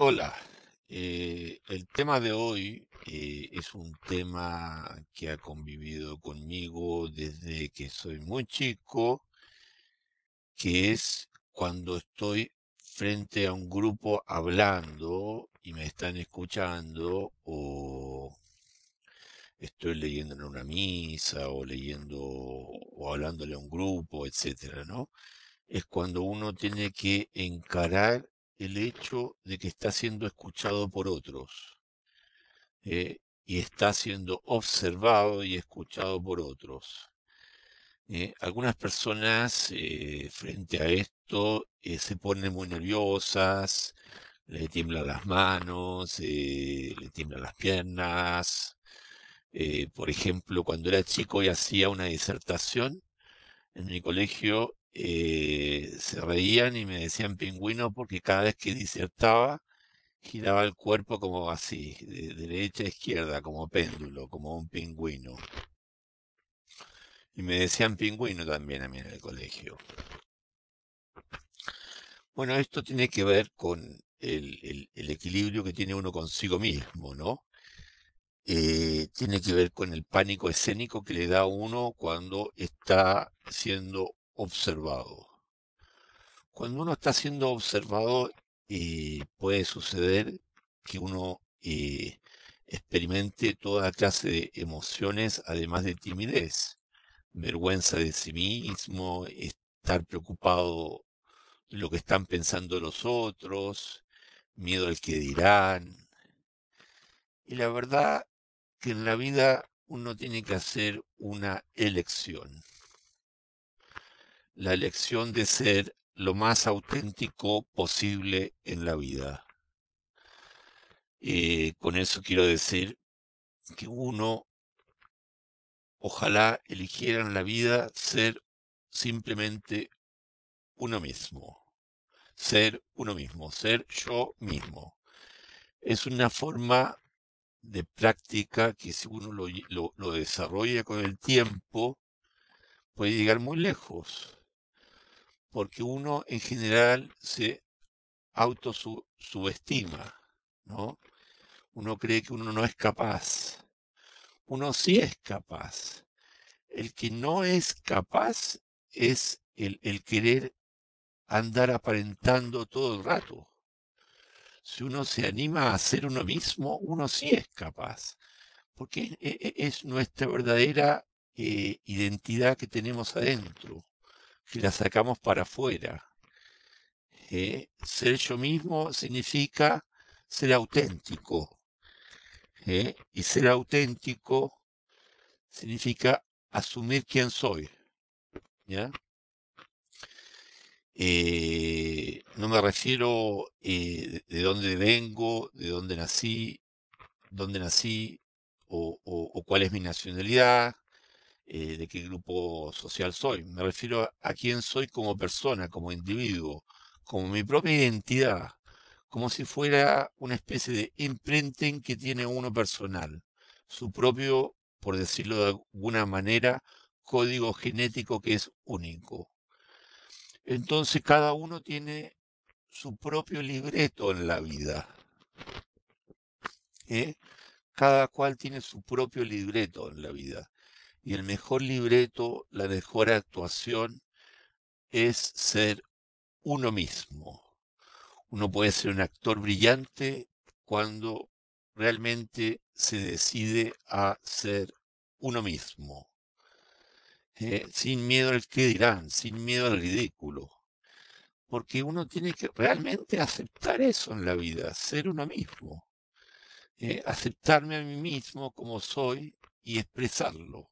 Hola, eh, el tema de hoy eh, es un tema que ha convivido conmigo desde que soy muy chico, que es cuando estoy frente a un grupo hablando y me están escuchando o estoy leyendo en una misa o leyendo o hablándole a un grupo, etcétera, ¿no? Es cuando uno tiene que encarar el hecho de que está siendo escuchado por otros eh, y está siendo observado y escuchado por otros. Eh, algunas personas eh, frente a esto se ponen muy nerviosas, le tiemblan las manos, le tiemblan las piernas. por ejemplo, cuando era chico y hacía una disertación, en mi colegio eh, se reían y me decían pingüino porque cada vez que disertaba giraba el cuerpo como así, de derecha a izquierda, como péndulo, como un pingüino. Y me decían pingüino también a mí en el colegio. Bueno, esto tiene que ver con el, equilibrio que tiene uno consigo mismo, ¿no? Eh, tiene que ver con el pánico escénico que le da uno cuando está siendo observado. Cuando uno está siendo observado, puede suceder que uno eh, experimente toda clase de emociones, además de timidez, vergüenza de sí mismo, estar preocupado de lo que están pensando los otros, miedo al que dirán. Y la verdad que en la vida uno tiene que hacer una elección la elección de ser lo más auténtico posible en la vida. Y eh, con eso quiero decir que uno ojalá eligiera en la vida ser simplemente uno mismo, ser uno mismo, ser yo mismo. Es una forma de práctica que si uno lo desarrolla con el tiempo, puede llegar muy lejos porque uno en general se subestima, ¿no? Uno cree que uno no es capaz. Uno sí es capaz. El que no es capaz es el, querer andar aparentando todo el rato. Si uno se anima a ser uno mismo, uno sí es capaz, porque es, e, e, nuestra verdadera eh, identidad que tenemos adentro que la sacamos para afuera. ¿eh? ser yo mismo significa ser auténtico. ¿eh? y ser auténtico significa asumir quién soy. Eh, no me refiero de, dónde vengo, de dónde nací, dónde nací o cuál es mi nacionalidad, eh, de qué grupo social soy. Me refiero a, quién soy como persona, como individuo, como mi propia identidad, como si fuera una especie de imprinting que tiene uno personal, su propio, por decirlo de alguna manera, código genético que es único. Entonces cada uno tiene su propio libreto en la vida. ¿eh? Cada cual tiene su propio libreto en la vida. Y el mejor libreto, la mejor actuación es ser uno mismo. Uno puede ser un actor brillante cuando realmente se decide a ser uno mismo. Eh, sin miedo al que dirán, sin miedo al ridículo. Porque uno tiene que realmente aceptar eso en la vida, ser uno mismo. Eh, aceptarme a mí mismo como soy y expresarlo.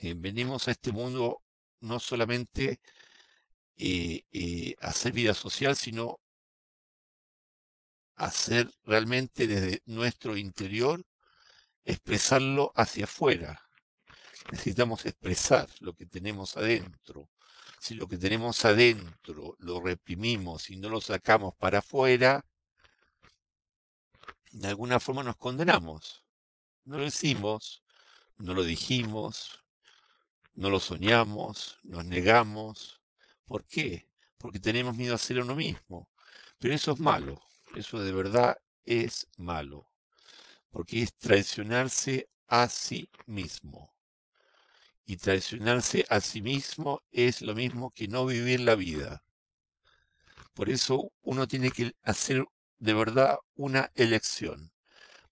Eh, venimos a este mundo no solamente eh, eh, a hacer vida social, sino a hacer realmente desde nuestro interior, expresarlo hacia afuera. Necesitamos expresar lo que tenemos adentro. Si lo que tenemos adentro lo reprimimos y no lo sacamos para afuera, de alguna forma nos condenamos. No lo hicimos, no lo dijimos, no lo soñamos, nos negamos. ¿Por qué? Porque tenemos miedo a ser uno mismo. Pero eso es malo, eso de verdad es malo, porque es traicionarse a sí mismo. Y traicionarse a sí mismo es lo mismo que no vivir la vida. Por eso uno tiene que hacer de verdad una elección,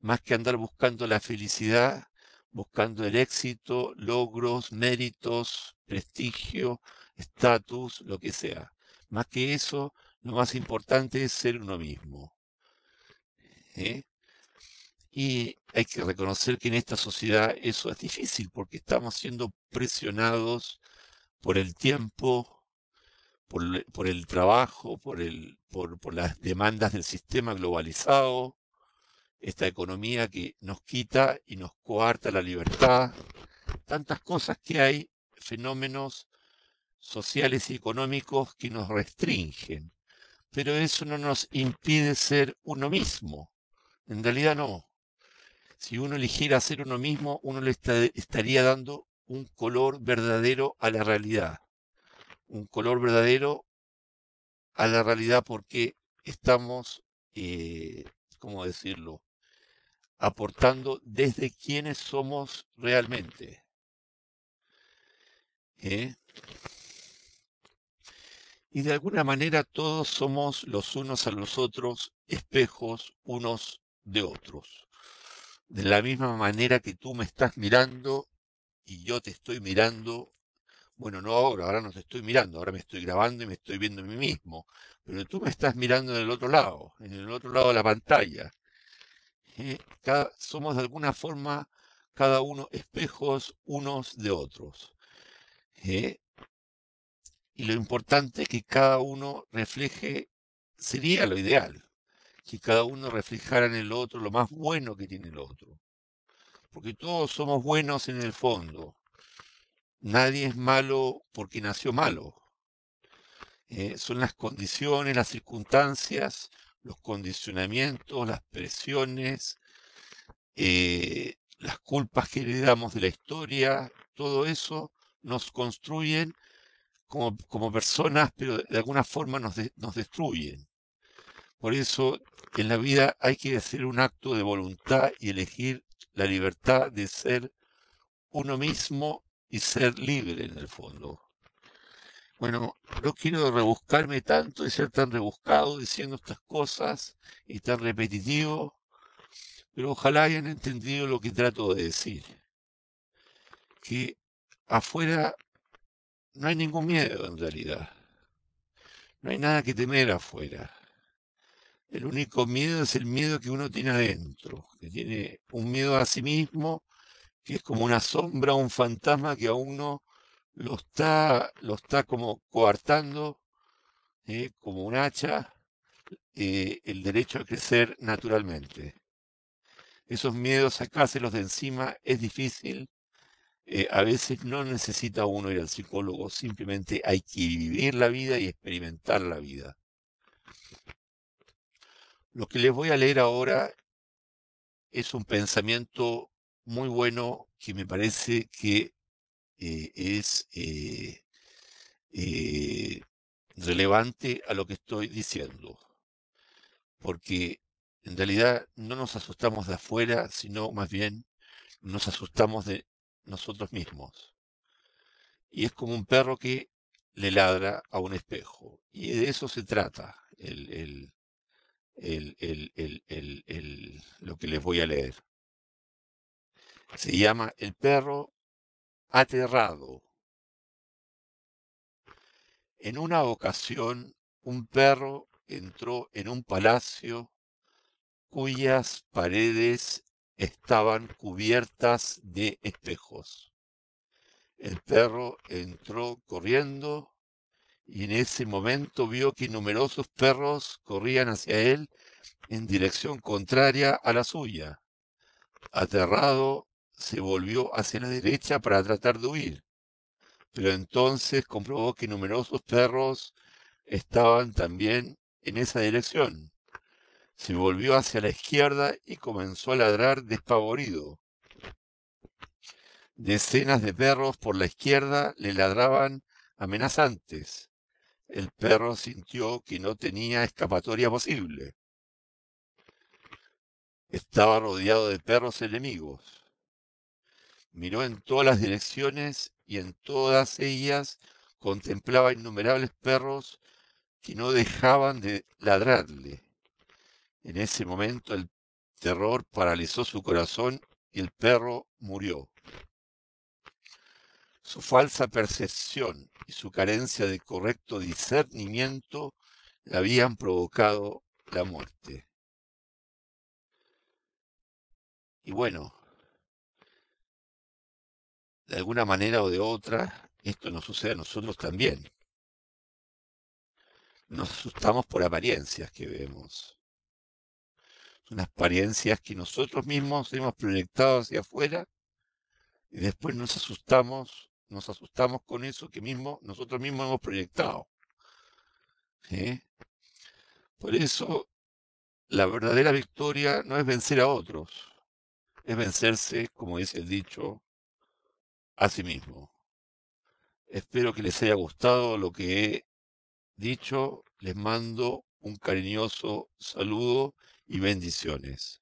más que andar buscando la felicidad buscando el éxito, logros, méritos, prestigio, estatus, lo que sea. Más que eso, lo más importante es ser uno mismo. ¿eh? Y hay que reconocer que en esta sociedad eso es difícil porque estamos siendo presionados por el tiempo, por, el trabajo, por las demandas del sistema globalizado, esta economía que nos quita y nos coarta la libertad, tantas cosas que hay, fenómenos sociales y económicos que nos restringen, pero eso no nos impide ser uno mismo, en realidad no. Si uno eligiera ser uno mismo, uno le estaría dando un color verdadero a la realidad, un color verdadero a la realidad porque estamos, eh, ¿cómo decirlo?, aportando desde quienes somos realmente. ¿eh? Y de alguna manera todos somos los unos a los otros espejos unos de otros. De la misma manera que tú me estás mirando y yo te estoy mirando, bueno, no ahora, ahora no te estoy mirando, ahora me estoy grabando y me estoy viendo a mí mismo, pero tú me estás mirando en el otro lado, en el otro lado de la pantalla somos de alguna forma cada uno espejos unos de otros. ¿eh? y lo importante es que cada uno refleje, sería lo ideal, que cada uno reflejara en el otro lo más bueno que tiene el otro. Porque todos somos buenos en el fondo. Nadie es malo porque nació malo. ¿eh? son las condiciones, las circunstancias los condicionamientos, las presiones, eh, las culpas que heredamos de la historia, todo eso nos construyen como, personas, pero de alguna forma nos destruyen. Por eso en la vida hay que hacer un acto de voluntad y elegir la libertad de ser uno mismo y ser libre en el fondo. Bueno, no quiero rebuscarme tanto y ser tan rebuscado diciendo estas cosas y tan repetitivo, pero ojalá hayan entendido lo que trato de decir. Que afuera no hay ningún miedo en realidad. No hay nada que temer afuera. El único miedo es el miedo que uno tiene adentro, que tiene un miedo a sí mismo, que es como una sombra, un fantasma que a uno lo está, lo está como coartando eh, como un hacha eh, el derecho a crecer naturalmente. Esos miedos, sacárselos de encima es difícil. Eh, a veces no necesita uno ir al psicólogo, simplemente hay que vivir la vida y experimentar la vida. Lo que les voy a leer ahora es un pensamiento muy bueno que me parece que eh, es eh, eh, relevante a lo que estoy diciendo, porque en realidad no nos asustamos de afuera, sino más bien nos asustamos de nosotros mismos. Y es como un perro que le ladra a un espejo. Y de eso se trata el, el, el, lo que les voy a leer. Se llama El perro aterrado. En una ocasión, un perro entró en un palacio cuyas paredes estaban cubiertas de espejos. El perro entró corriendo y en ese momento vio que numerosos perros corrían hacia él en dirección contraria a la suya. Aterrado, se volvió hacia la derecha para tratar de huir, pero entonces comprobó que numerosos perros estaban también en esa dirección. Se volvió hacia la izquierda y comenzó a ladrar despavorido. Decenas de perros por la izquierda le ladraban amenazantes. El perro sintió que no tenía escapatoria posible. Estaba rodeado de perros enemigos. Miró en todas las direcciones y en todas ellas contemplaba innumerables perros que no dejaban de ladrarle. En ese momento el terror paralizó su corazón y el perro murió. Su falsa percepción y su carencia de correcto discernimiento le habían provocado la muerte. Y bueno, de alguna manera o de otra, esto nos sucede a nosotros también. Nos asustamos por apariencias que vemos. Son apariencias que nosotros mismos hemos proyectado hacia afuera y después nos asustamos, nos asustamos con eso que mismo nosotros mismos hemos proyectado. Por eso, la verdadera victoria no es vencer a otros, es vencerse, como dice el dicho, Asimismo, Espero que les haya gustado lo que he dicho. Les mando un cariñoso saludo y bendiciones.